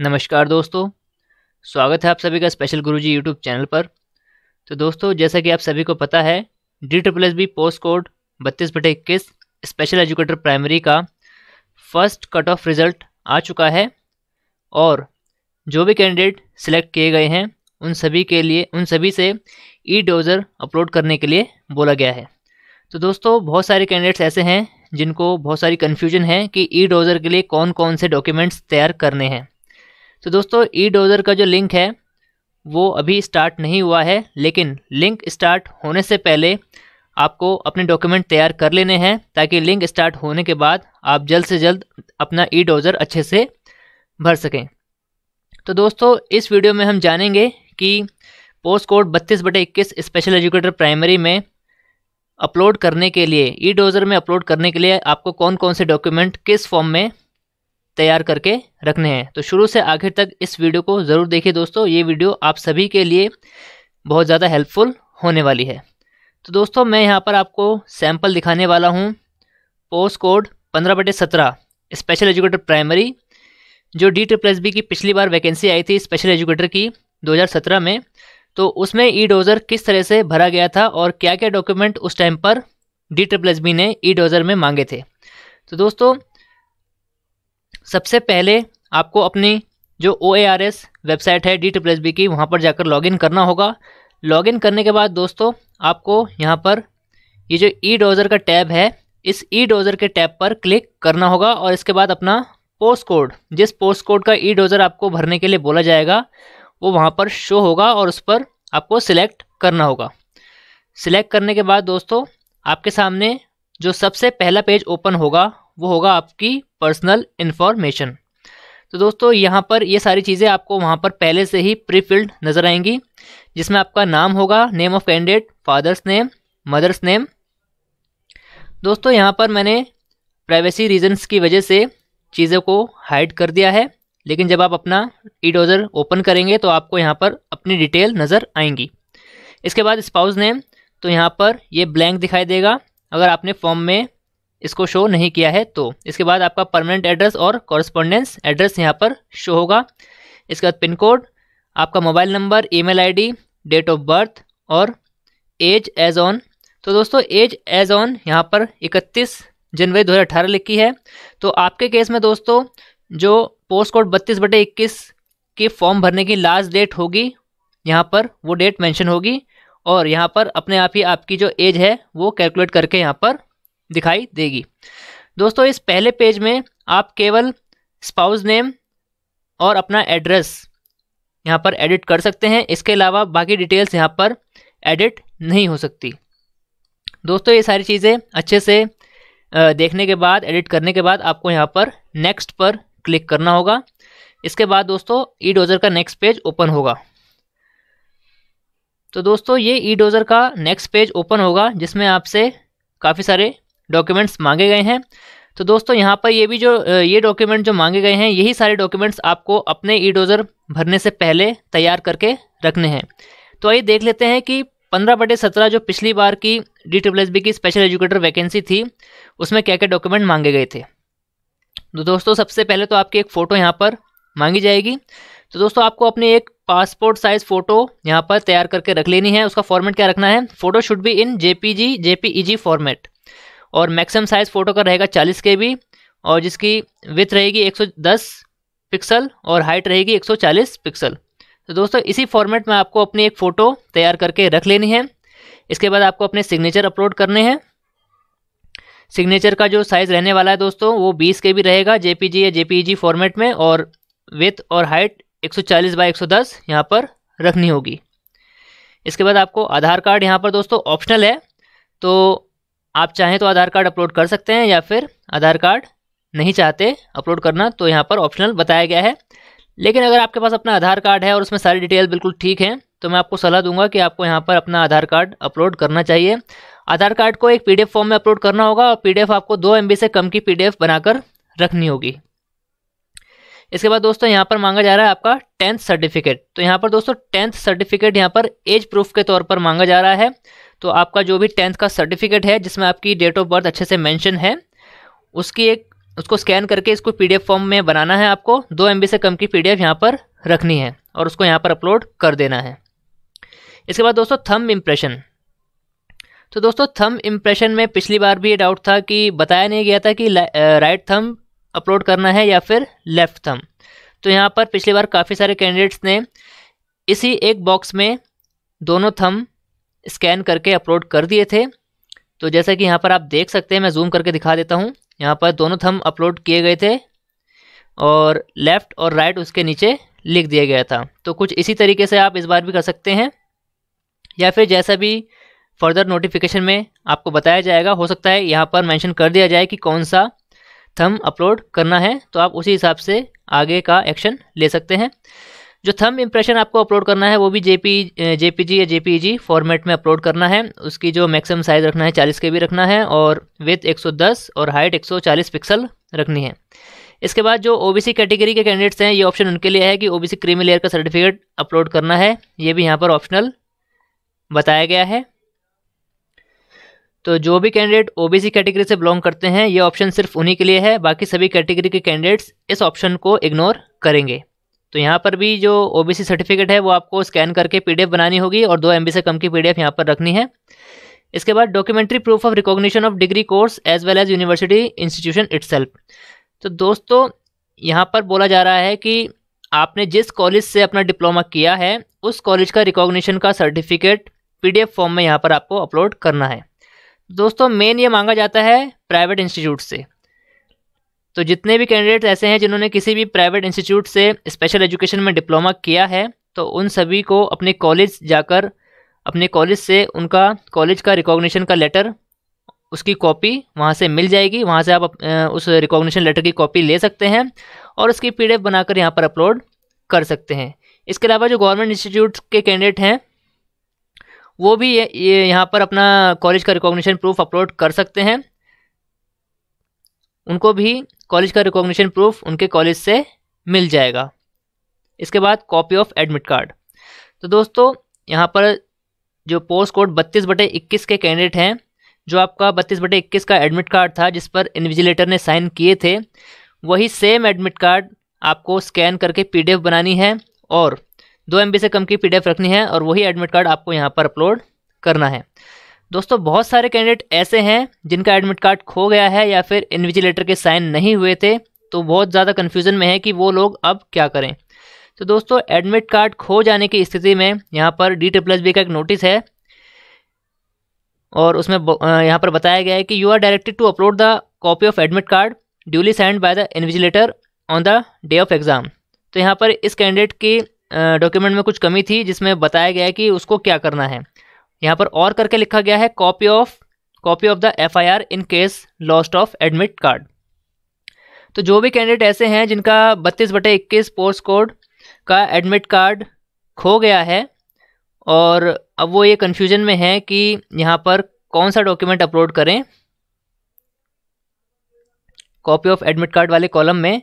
नमस्कार दोस्तों स्वागत है आप सभी का स्पेशल गुरुजी यूट्यूब चैनल पर तो दोस्तों जैसा कि आप सभी को पता है D triple S B post code बत्तीस बटे इक्कीस स्पेशल एजुकेटर प्राइमरी का फर्स्ट कट ऑफ रिज़ल्ट आ चुका है और जो भी कैंडिडेट सिलेक्ट किए गए हैं उन सभी के लिए उन सभी से ई डोज़र अपलोड करने के लिए बोला गया है तो दोस्तों बहुत सारे कैंडिडेट्स ऐसे हैं जिनको बहुत सारी कन्फ्यूजन है कि ई डोज़र के लिए कौन कौन से डॉक्यूमेंट्स तैयार करने हैं तो दोस्तों ई डोजर का जो लिंक है वो अभी स्टार्ट नहीं हुआ है लेकिन लिंक स्टार्ट होने से पहले आपको अपने डॉक्यूमेंट तैयार कर लेने हैं ताकि लिंक स्टार्ट होने के बाद आप जल्द से जल्द अपना ई डोजर अच्छे से भर सकें तो दोस्तों इस वीडियो में हम जानेंगे कि पोस्ट कोड बत्तीस बटे इक्कीस स्पेशल एजुकेटर प्राइमरी में अपलोड करने के लिए ई डोजर में अपलोड करने के लिए आपको कौन कौन से डॉक्यूमेंट किस फॉर्म में तैयार करके रखने हैं तो शुरू से आखिर तक इस वीडियो को ज़रूर देखिए दोस्तों ये वीडियो आप सभी के लिए बहुत ज़्यादा हेल्पफुल होने वाली है तो दोस्तों मैं यहाँ पर आपको सैम्पल दिखाने वाला हूँ पोस्ट कोड पंद्रह बटे सत्रह स्पेशल एजुकेटर प्राइमरी जो डी ट्रिपल बी की पिछली बार वैकेंसी आई थी स्पेशल एजुकेटर की 2017 में तो उसमें ई डोज़र किस तरह से भरा गया था और क्या क्या डॉक्यूमेंट उस टाइम पर डी ट्रिपल बी ने ई डोज़र में मांगे थे तो दोस्तों सबसे पहले आपको अपनी जो ओ वेबसाइट है डी ट्रिपल एस की वहाँ पर जाकर लॉगिन करना होगा लॉगिन करने के बाद दोस्तों आपको यहाँ पर ये जो ई e डोज़र का टैब है इस ई e डोज़र के टैब पर क्लिक करना होगा और इसके बाद अपना पोस्ट कोड जिस पोस्ट कोड का ई e डोज़र आपको भरने के लिए बोला जाएगा वो वहाँ पर शो होगा और उस पर आपको सिलेक्ट करना होगा सिलेक्ट करने के बाद दोस्तों आपके सामने जो सबसे पहला पेज ओपन होगा वो होगा आपकी पर्सनल इन्फॉर्मेशन तो दोस्तों यहाँ पर ये सारी चीज़ें आपको वहाँ पर पहले से ही प्री फिल्ड नज़र आएंगी जिसमें आपका नाम होगा name of candidate father's name mother's name दोस्तों यहाँ पर मैंने प्राइवेसी रीजंस की वजह से चीज़ों को हाइड कर दिया है लेकिन जब आप अपना ई डोजर ओपन करेंगे तो आपको यहाँ पर अपनी डिटेल नज़र आएंगी इसके बाद स्पाउस नेम तो यहाँ पर ये ब्लैंक दिखाई देगा अगर आपने फॉर्म में इसको शो नहीं किया है तो इसके बाद आपका परमानेंट एड्रेस और कॉरस्पॉन्डेंस एड्रेस यहाँ पर शो होगा इसके बाद पिन कोड आपका mobile number email ID date of birth और एज एज ऑन तो दोस्तों एज एज ऑन यहाँ पर 31 जनवरी 2018 लिखी है तो आपके केस में दोस्तों जो पोस्ट कोड बत्तीस बटे इक्कीस की फॉर्म भरने की लास्ट डेट होगी यहाँ पर वो डेट मेंशन होगी और यहाँ पर अपने आप ही आपकी जो एज है वो कैलकुलेट करके यहाँ पर दिखाई देगी दोस्तों इस पहले पेज में आप केवल स्पाउस नेम और अपना एड्रेस यहाँ पर एडिट कर सकते हैं इसके अलावा बाकी डिटेल्स यहाँ पर एडिट नहीं हो सकती दोस्तों ये सारी चीज़ें अच्छे से देखने के बाद एडिट करने के बाद आपको यहाँ पर नेक्स्ट पर क्लिक करना होगा इसके बाद दोस्तों ई डोज़र का नेक्स्ट पेज ओपन होगा तो दोस्तों ये ई डोज़र का नेक्स्ट पेज ओपन होगा जिसमें आपसे काफ़ी सारे डॉक्यूमेंट्स मांगे गए हैं तो दोस्तों यहाँ पर ये भी जो ये डॉक्यूमेंट जो मांगे गए हैं यही सारे डॉक्यूमेंट्स आपको अपने ई डोजर भरने से पहले तैयार करके रखने हैं तो आइए देख लेते हैं कि पंद्रह बटे सत्रह जो पिछली बार की डी ट्रिपल एस बी की स्पेशल एजुकेटर वैकेंसी थी उसमें क्या क्या डॉक्यूमेंट मांगे गए थे तो दोस्तों सबसे पहले तो आपकी एक फ़ोटो यहाँ पर मांगी जाएगी तो दोस्तों आपको अपनी एक पासपोर्ट साइज़ फ़ोटो यहाँ पर तैयार करके रख लेनी है उसका फॉर्मेट क्या रखना है photo should be in J P G J P E G format और मैक्सिमम साइज़ फ़ोटो का रहेगा चालीस के बी और जिसकी विथ रहेगी एक सौ दस पिक्सल और हाइट रहेगी एक सौ चालीस पिक्सल तो दोस्तों इसी फॉर्मेट में आपको अपनी एक फ़ोटो तैयार करके रख लेनी है इसके बाद आपको अपने सिग्नेचर अपलोड करने हैं सिग्नेचर का जो साइज़ रहने वाला है दोस्तों वो बीस के भी रहेगा जे या जे फॉर्मेट e में और विथ और हाइट 140 सौ दस यहाँ पर रखनी होगी इसके बाद आपको आधार कार्ड यहाँ पर दोस्तों ऑप्शनल है तो आप चाहें तो आधार कार्ड अपलोड कर सकते हैं या फिर आधार कार्ड नहीं चाहते अपलोड करना तो यहाँ पर ऑप्शनल बताया गया है लेकिन अगर आपके पास अपना आधार कार्ड है और उसमें सारी डिटेल बिल्कुल ठीक है तो मैं आपको सलाह दूंगा कि आपको यहाँ पर अपना आधार कार्ड अपलोड करना चाहिए आधार कार्ड को एक पीडीएफ फॉर्म में अपलोड करना होगा और पीडीएफ आपको दो एमबी से कम की पीडीएफ बनाकर रखनी होगी इसके बाद दोस्तों यहाँ पर मांगा जा रहा है आपका टेंथ सर्टिफिकेट तो यहाँ पर दोस्तों टेंथ सर्टिफिकेट यहाँ पर एज प्रूफ के तौर पर मांगा जा रहा है तो आपका जो भी टेंथ का सर्टिफिकेट है जिसमें आपकी डेट ऑफ बर्थ अच्छे से मेंशन है उसकी एक उसको स्कैन करके इसको पीडीएफ फॉर्म में बनाना है आपको दो एम से कम की पीडीएफ यहाँ पर रखनी है और उसको यहाँ पर अपलोड कर देना है इसके बाद दोस्तों थम इम्प्रेशन तो दोस्तों थम इम्प्रेशन में पिछली बार भी ये डाउट था कि बताया नहीं गया था कि राइट थम अपलोड करना है या फिर लेफ़्ट थम तो यहाँ पर पिछली बार काफ़ी सारे कैंडिडेट्स ने इसी एक बॉक्स में दोनों थम स्कैन करके अपलोड कर दिए थे तो जैसा कि यहाँ पर आप देख सकते हैं मैं जूम करके दिखा देता हूँ यहाँ पर दोनों थम अपलोड किए गए थे और लेफ़्ट और राइट उसके नीचे लिख दिया गया था तो कुछ इसी तरीके से आप इस बार भी कर सकते हैं या फिर जैसा भी फर्दर नोटिफिकेशन में आपको बताया जाएगा हो सकता है यहाँ पर मेंशन कर दिया जाए कि कौन सा थम अपलोड करना है तो आप उसी हिसाब से आगे का एक्शन ले सकते हैं जो थम इंप्रेशन आपको अपलोड करना है वो भी जेपी जेपीजी या जेपीजी फॉर्मेट e में अपलोड करना है उसकी जो मैक्सिमम साइज़ रखना है चालीस के भी रखना है और विथ 110 और हाइट 140 पिक्सल रखनी है इसके बाद जो ओबीसी कैटेगरी के कैंडिडेट्स हैं ये ऑप्शन उनके लिए है कि ओ क्रीमी लेयर का सर्टिफिकेट अपलोड करना है ये भी यहाँ पर ऑप्शनल बताया गया है तो जो भी कैंडिडेट ओबीसी कैटेगरी से बिलोंग करते हैं ये ऑप्शन सिर्फ उन्हीं के लिए है बाकी सभी कैटेगरी के कैंडिडेट्स इस ऑप्शन को इग्नोर करेंगे तो यहाँ पर भी जो ओ सर्टिफिकेट है वो आपको स्कैन करके पी बनानी होगी और दो एम से कम की पी यहाँ पर रखनी है इसके बाद documentary proof of recognition of degree course as well as university institution itself तो दोस्तों यहाँ पर बोला जा रहा है कि आपने जिस कॉलेज से अपना डिप्लोमा किया है उस कॉलेज का रिकॉग्निशन का सर्टिफिकेट पीडीएफ फॉर्म में यहाँ पर आपको अपलोड करना है दोस्तों मेन ये मांगा जाता है प्राइवेट इंस्टीट्यूट से तो जितने भी कैंडिडेट्स ऐसे हैं जिन्होंने किसी भी प्राइवेट इंस्टीट्यूट से स्पेशल एजुकेशन में डिप्लोमा किया है तो उन सभी को अपने कॉलेज जाकर अपने कॉलेज से उनका कॉलेज का रिकॉग्निशन का लेटर उसकी कॉपी वहाँ से मिल जाएगी वहाँ से आप उस रिकॉग्निशन लेटर की कॉपी ले सकते हैं और उसकी पी बनाकर यहाँ पर अपलोड कर सकते हैं इसके अलावा जो गवर्नमेंट इंस्टीट्यूट के कैंडिडेट हैं वो भी ये यहाँ पर अपना कॉलेज का रिकॉग्निशन प्रूफ अपलोड कर सकते हैं उनको भी कॉलेज का रिकॉग्निशन प्रूफ उनके कॉलेज से मिल जाएगा इसके बाद कॉपी ऑफ एडमिट कार्ड तो दोस्तों यहाँ पर जो पोस्ट कोड बत्तीस बटे इक्कीस के कैंडिडेट हैं जो आपका बत्तीस बटे इक्कीस का एडमिट कार्ड था जिस पर इन्विजिलेटर ने साइन किए थे वही सेम एडमिट कार्ड आपको स्कैन करके पीडीएफ बनानी है और दो एम से कम की पीडीएफ रखनी है और वही एडमिट कार्ड आपको यहाँ पर अपलोड करना है दोस्तों बहुत सारे कैंडिडेट ऐसे हैं जिनका एडमिट कार्ड खो गया है या फिर इन्विजिलेटर के साइन नहीं हुए थे तो बहुत ज़्यादा कन्फ्यूज़न में है कि वो लोग अब क्या करें तो दोस्तों एडमिट कार्ड खो जाने की स्थिति में यहाँ पर डी प्लस बी का एक नोटिस है और उसमें यहाँ पर बताया गया है कि you are directed to upload the copy of admit card duly signed by the invigilator on the day of exam तो यहाँ पर इस कैंडिडेट की डॉक्यूमेंट में कुछ कमी थी जिसमें बताया गया है कि उसको क्या करना है यहाँ पर और करके लिखा गया है copy of copy of the F I R in case lost of admit card तो जो भी कैंडिडेट ऐसे हैं जिनका बत्तीस बटे इक्कीस पोस्ट कोड का एडमिट कार्ड खो गया है और अब वो ये कन्फ्यूजन में है कि यहाँ पर कौन सा डॉक्यूमेंट अपलोड करें कॉपी ऑफ एडमिट कार्ड वाले कॉलम में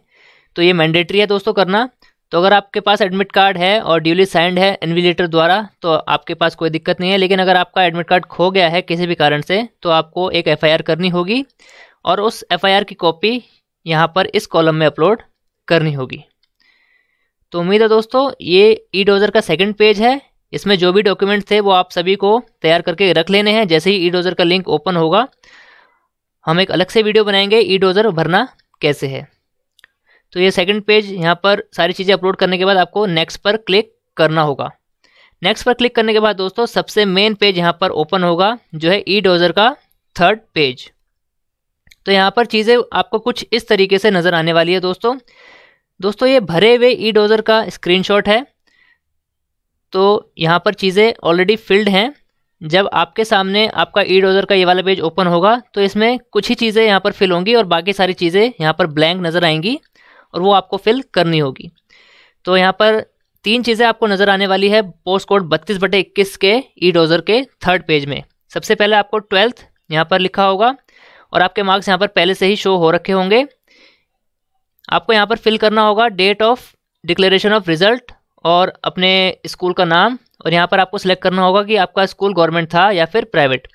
तो ये मैंडेटरी है दोस्तों करना तो अगर आपके पास एडमिट कार्ड है और ड्यूली साइंड है इन्विलेटर द्वारा तो आपके पास कोई दिक्कत नहीं है लेकिन अगर आपका एडमिट कार्ड खो गया है किसी भी कारण से तो आपको एक एफआईआर करनी होगी और उस एफआईआर की कॉपी यहाँ पर इस कॉलम में अपलोड करनी होगी तो उम्मीद है दोस्तों ये ई डोजर का सेकेंड पेज है इसमें जो भी डॉक्यूमेंट थे वो आप सभी को तैयार करके रख लेने हैं जैसे ही ई डोजर का लिंक ओपन होगा हम एक अलग से वीडियो बनाएंगे ई डोजर भरना कैसे है तो ये सेकंड पेज यहाँ पर सारी चीज़ें अपलोड करने के बाद आपको नेक्स्ट पर क्लिक करना होगा नेक्स्ट पर क्लिक करने के बाद दोस्तों सबसे मेन पेज यहाँ पर ओपन होगा जो है ई डोजर का थर्ड पेज तो यहाँ पर चीज़ें आपको कुछ इस तरीके से नज़र आने वाली है दोस्तों दोस्तों ये भरे हुए ई डोजर का स्क्रीन है तो यहाँ पर चीज़ें ऑलरेडी फिल्ड हैं जब आपके सामने आपका ई डोजर का ये वाला पेज ओपन होगा तो इसमें कुछ ही चीज़ें यहाँ पर फिल होंगी और बाकी सारी चीज़ें यहाँ पर ब्लैंक नज़र आएंगी और वो आपको फिल करनी होगी तो यहाँ पर तीन चीज़ें आपको नज़र आने वाली है पोस्ट कोड बत्तीस बटे इक्कीस के ई डोजर के थर्ड पेज में सबसे पहले आपको ट्वेल्थ यहाँ पर लिखा होगा और आपके मार्क्स यहाँ पर पहले से ही शो हो रखे होंगे आपको यहाँ पर फिल करना होगा date of declaration of result और अपने स्कूल का नाम और यहाँ पर आपको सेलेक्ट करना होगा कि आपका स्कूल गवर्नमेंट था या फिर प्राइवेट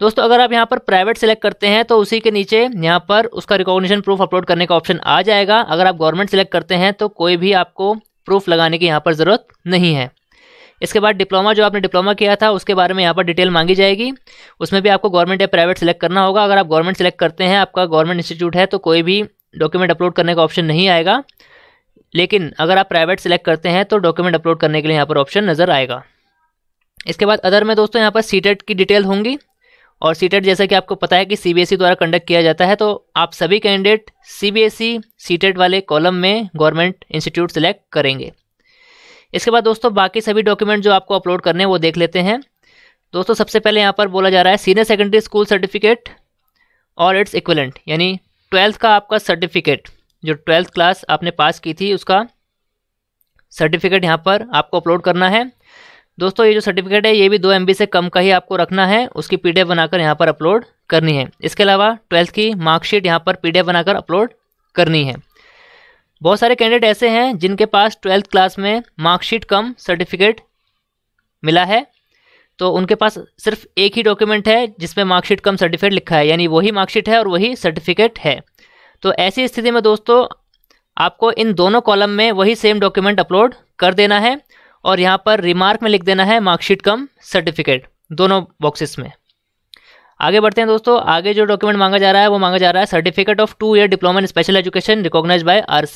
दोस्तों अगर आप यहाँ पर प्राइवेट सेलेक्ट करते हैं तो उसी के नीचे यहाँ पर उसका रिकॉग्निशन प्रूफ अपलोड करने का ऑप्शन आ जाएगा अगर आप गवर्नमेंट सेलेक्ट करते हैं तो कोई भी आपको प्रूफ लगाने की यहाँ पर ज़रूरत नहीं है इसके बाद डिप्लोमा जो आपने डिप्लोमा किया था उसके बारे में यहाँ पर डिटेल मांगी जाएगी उसमें भी आपको गवर्नमेंट या प्राइवेट सेलेक्ट करना होगा अगर आप गवर्नमेंट सेलेक्ट करते हैं आपका गवर्नमेंट इंस्टीट्यूट है तो कोई भी डॉक्यूमेंट अपलोड करने का ऑप्शन नहीं आएगा लेकिन अगर आप प्राइवेट सेलेक्ट करते हैं तो डॉक्यूमेंट अपलोड करने के लिए यहाँ पर ऑप्शन नज़र आएगा इसके बाद अदर में दोस्तों यहाँ पर सीटेट e की डिटेल होंगी और सीटेट e जैसा कि आपको पता है कि सीबीएसई e द्वारा कंडक्ट किया जाता है तो आप सभी कैंडिडेट सीबीएसई सीटेट वाले कॉलम में गवर्नमेंट इंस्टीट्यूट सेलेक्ट करेंगे इसके बाद दोस्तों बाकी सभी डॉक्यूमेंट जो आपको अपलोड करने हैं वो देख लेते हैं दोस्तों सबसे पहले यहाँ पर बोला जा रहा है सीनियर सेकेंडरी स्कूल सर्टिफिकेट और इट्स इक्वलेंट यानी ट्वेल्थ का आपका सर्टिफिकेट जो ट्वेल्थ क्लास आपने पास की थी उसका सर्टिफिकेट यहाँ पर आपको अपलोड करना है दोस्तों ये जो सर्टिफिकेट है ये भी दो एम से कम का ही आपको रखना है उसकी पी बनाकर यहाँ पर अपलोड करनी है इसके अलावा ट्वेल्थ की मार्कशीट यहाँ पर पी बनाकर अपलोड करनी है बहुत सारे कैंडिडेट ऐसे हैं जिनके पास ट्वेल्थ क्लास में मार्कशीट कम सर्टिफिकेट मिला है तो उनके पास सिर्फ एक ही डॉक्यूमेंट है जिसमें मार्कशीट कम सर्टिफिकेट लिखा है यानी वही मार्कशीट है और वही सर्टिफिकेट है तो ऐसी स्थिति में दोस्तों आपको इन दोनों कॉलम में वही सेम डॉक्यूमेंट अपलोड कर देना है और यहाँ पर रिमार्क में लिख देना है मार्कशीट कम सर्टिफिकेट दोनों बॉक्सेस में आगे बढ़ते हैं दोस्तों आगे जो डॉक्यूमेंट मांगा जा रहा है वो मांगा जा रहा है certificate of two year diploma in special education recognised by R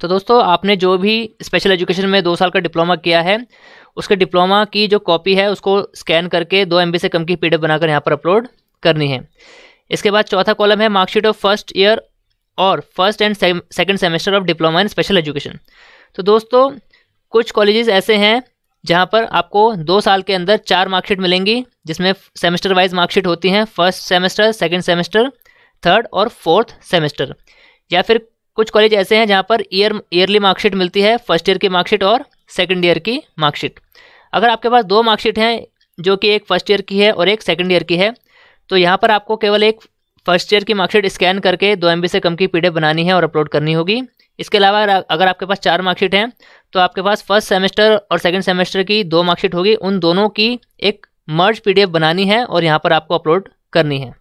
तो दोस्तों आपने जो भी स्पेशल एजुकेशन में दो साल का डिप्लोमा किया है उसके डिप्लोमा की जो कॉपी है उसको स्कैन करके दो एम से कम की पी बनाकर यहाँ पर अपलोड करनी है इसके बाद चौथा कॉलम है मार्कशीट ऑफ फर्स्ट ईयर और first and second semester of diploma in special education तो दोस्तों कुछ कॉलेजेस ऐसे हैं जहाँ पर आपको दो साल के अंदर चार मार्कशीट मिलेंगी जिसमें सेमेस्टर वाइज मार्कशीट होती हैं first semester second semester third और फोर्थ सेमेस्टर या फिर कुछ कॉलेज ऐसे हैं जहाँ पर ईयर ईयरली मार्कशीट मिलती है फर्स्ट ईयर की मार्कशीट और सेकेंड ईयर की मार्कशीट अगर आपके पास दो मार्कशीट हैं जो कि एक फर्स्ट ईयर की है और एक सेकेंड ईयर की है तो यहाँ पर आपको केवल एक फर्स्ट ईयर की मार्कशीट स्कैन करके दो एम से कम की पी बनानी है और अपलोड करनी होगी इसके अलावा अगर आपके पास चार मार्कशीट हैं तो आपके पास फर्स्ट सेमेस्टर और सेकेंड सेमेस्टर की दो मार्कशीट होगी उन दोनों की एक मर्ज पी बनानी है और यहाँ पर आपको अपलोड करनी है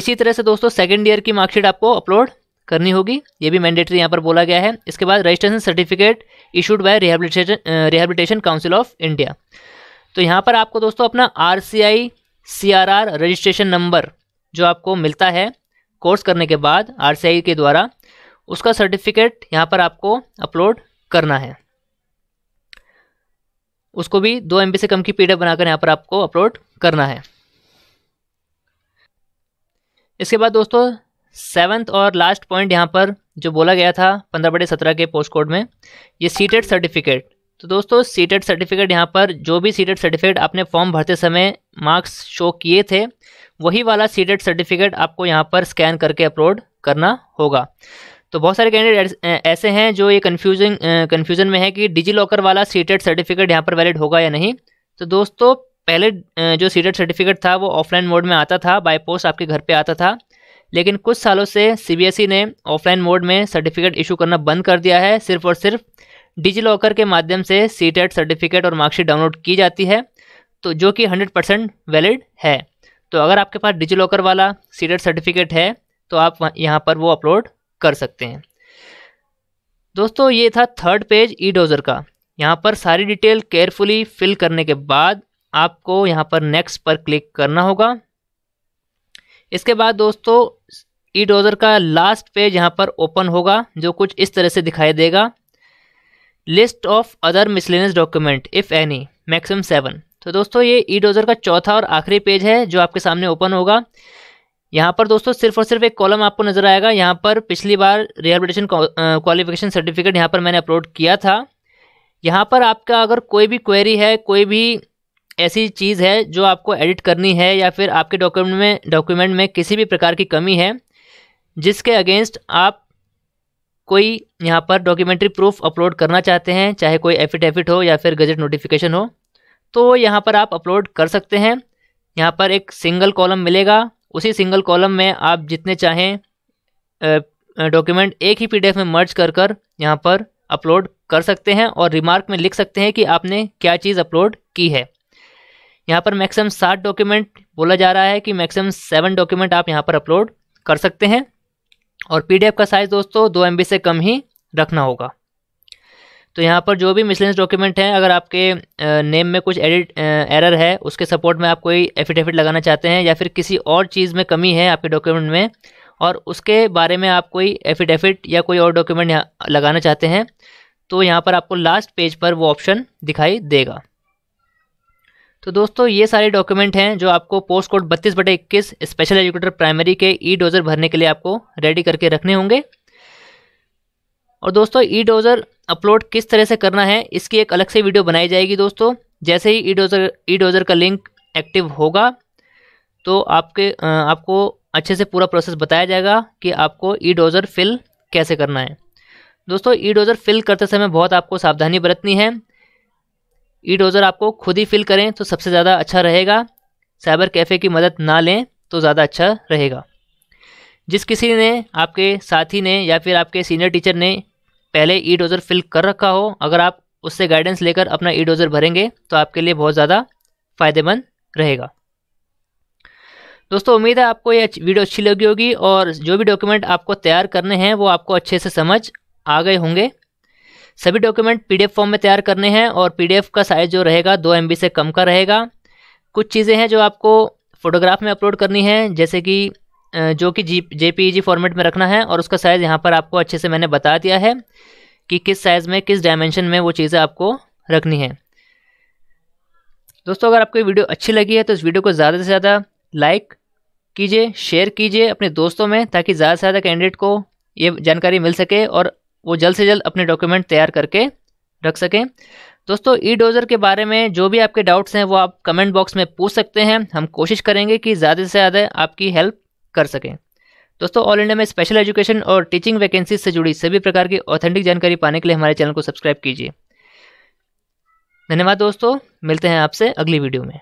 इसी तरह से दोस्तों सेकेंड ईयर की मार्कशीट आपको अपलोड करनी होगी ये भी मैंडेटरी यहाँ पर बोला गया है इसके बाद registration certificate issued by rehabilitation rehabilitation council of India तो यहाँ पर आपको दोस्तों अपना R C I C R R registration number जो आपको मिलता है कोर्स करने के बाद आर सी आई के द्वारा उसका सर्टिफिकेट यहाँ पर आपको अपलोड करना है उसको भी दो एम से कम की पी बनाकर यहाँ पर आपको अपलोड करना है इसके बाद दोस्तों सेवन्थ और लास्ट पॉइंट यहाँ पर जो बोला गया था पंद्रह बटे सत्रह के पोस्ट कोड में ये सीटेड सर्टिफिकेट तो दोस्तों सीटेड सर्टिफिकेट यहाँ पर जो भी सीटेड सर्टिफिकेट आपने फॉर्म भरते समय मार्क्स शो किए थे वही वाला सीटेड सर्टिफिकेट आपको यहाँ पर स्कैन करके अपलोड करना होगा तो बहुत सारे कैंडिडेट ऐसे हैं जो ये कन्फ्यूजिंग कन्फ्यूजन में है कि डिजी लॉकर वाला सीटेड सर्टिफिकेट यहाँ पर वैलिड होगा या नहीं तो दोस्तों पहले जो सीटेड सर्टिफिकेट था वो ऑफलाइन मोड में आता था बाई पोस्ट आपके घर पर आता था लेकिन कुछ सालों से सी e ने ऑफलाइन मोड में सर्टिफिकेट इशू करना बंद कर दिया है सिर्फ और सिर्फ डिजी लॉकर के माध्यम से सीटेड सर्टिफिकेट और मार्कशीट डाउनलोड की जाती है तो जो कि हंड्रेड परसेंट वैलिड है तो अगर आपके पास डिजी लॉकर वाला सीटेड सर्टिफिकेट है तो आप यहाँ पर वो अपलोड कर सकते हैं दोस्तों ये था थर्ड पेज ई डोज़र का यहाँ पर सारी डिटेल केयरफुली फिल करने के बाद आपको यहाँ पर नेक्स्ट पर क्लिक करना होगा इसके बाद दोस्तों ई डोज़र का लास्ट पेज यहाँ पर ओपन होगा जो कुछ इस तरह से दिखाई देगा list of other miscellaneous document if any maximum seven तो दोस्तों ये ई डोज़र का चौथा और आखिरी पेज है जो आपके सामने ओपन होगा यहाँ पर दोस्तों सिर्फ और सिर्फ एक कॉलम आपको नजर आएगा यहाँ पर पिछली बार रिहेबिलिटेशन क्वालिफिकेशन सर्टिफिकेट यहाँ पर मैंने अपलोड किया था यहाँ पर आपका अगर कोई भी क्वेरी है कोई भी ऐसी चीज़ है जो आपको एडिट करनी है या फिर आपके डॉक्यूमेंट में डॉक्यूमेंट में किसी भी प्रकार की कमी है जिसके अगेंस्ट आप कोई यहाँ पर डॉक्यूमेंट्री प्रूफ अपलोड करना चाहते हैं चाहे कोई एफिडेविट हो या फिर गजट नोटिफिकेशन हो तो यहाँ पर आप अपलोड कर सकते हैं यहाँ पर एक सिंगल कॉलम मिलेगा उसी सिंगल कॉलम में आप जितने चाहें डॉक्यूमेंट एक ही पीडीएफ में मर्ज कर कर यहाँ पर अपलोड कर सकते हैं और रिमार्क में लिख सकते हैं कि आपने क्या चीज़ अपलोड की है यहाँ पर मैक्सिमम सात डॉक्यूमेंट बोला जा रहा है कि मैक्सिमम सेवन डॉक्यूमेंट आप यहाँ पर अपलोड कर सकते हैं और पीडीएफ का साइज़ दोस्तों दो एम से कम ही रखना होगा तो यहाँ पर जो भी मिसलेंस डॉक्यूमेंट हैं अगर आपके नेम में कुछ एडिट एरर है उसके सपोर्ट में आप कोई एफिडेविट लगाना चाहते हैं या फिर किसी और चीज़ में कमी है आपके डॉक्यूमेंट में और उसके बारे में आप कोई एफिडेविट या कोई और डॉक्यूमेंट लगाना चाहते हैं तो यहाँ पर आपको लास्ट पेज पर वो ऑप्शन दिखाई देगा तो दोस्तों ये सारे डॉक्यूमेंट हैं जो आपको पोस्ट कोड बत्तीस बटे इक्कीस स्पेशल एजुकेटर प्राइमरी के ई e डोजर भरने के लिए आपको रेडी करके रखने होंगे और दोस्तों ई डोज़र अपलोड किस तरह से करना है इसकी एक अलग से वीडियो बनाई जाएगी दोस्तों जैसे ही ई डोज़र ई डोज़र का लिंक एक्टिव होगा तो आपके आपको अच्छे से पूरा प्रोसेस बताया जाएगा कि आपको ई डोज़र फिल कैसे करना है दोस्तों ई डोज़र फिल करते समय बहुत आपको सावधानी बरतनी है ई डोज़र आपको खुद ही फिल करें तो सबसे ज़्यादा अच्छा रहेगा साइबर कैफ़े की मदद ना लें तो ज़्यादा अच्छा रहेगा जिस किसी ने आपके साथी ने या फिर आपके सीनियर टीचर ने पहले ई डोज़र फिल कर रखा हो अगर आप उससे गाइडेंस लेकर अपना ई डोज़र भरेंगे तो आपके लिए बहुत ज़्यादा फ़ायदेमंद रहेगा दोस्तों उम्मीद है आपको ये वीडियो अच्छी लगी होगी और जो भी डॉक्यूमेंट आपको तैयार करने हैं वो आपको अच्छे से समझ आ गए होंगे सभी डॉक्यूमेंट पीडीएफ फॉर्म में तैयार करने हैं और पीडीएफ का साइज़ जो रहेगा दो एम से कम का रहेगा कुछ चीज़ें हैं जो आपको फ़ोटोग्राफ में अपलोड करनी है जैसे कि जो कि जी जे फॉर्मेट में रखना है और उसका साइज़ यहाँ पर आपको अच्छे से मैंने बता दिया है कि किस साइज़ में किस डायमेंशन में वो चीज़ें आपको रखनी है दोस्तों अगर आपको वीडियो अच्छी लगी है तो इस वीडियो को ज़्यादा से ज़्यादा लाइक कीजिए शेयर कीजिए अपने दोस्तों में ताकि ज़्यादा से ज़्यादा कैंडिडेट को ये जानकारी मिल सके और वो जल्द से जल्द अपने डॉक्यूमेंट तैयार करके रख सकें दोस्तों ई डोज़र के बारे में जो भी आपके डाउट्स हैं वो आप कमेंट बॉक्स में पूछ सकते हैं हम कोशिश करेंगे कि ज़्यादा से ज़्यादा आपकी हेल्प कर सकें दोस्तों ऑल इंडिया में स्पेशल एजुकेशन और टीचिंग वैकेंसी से जुड़ी सभी प्रकार की ऑथेंटिक जानकारी पाने के लिए हमारे चैनल को सब्सक्राइब कीजिए धन्यवाद दोस्तों मिलते हैं आपसे अगली वीडियो में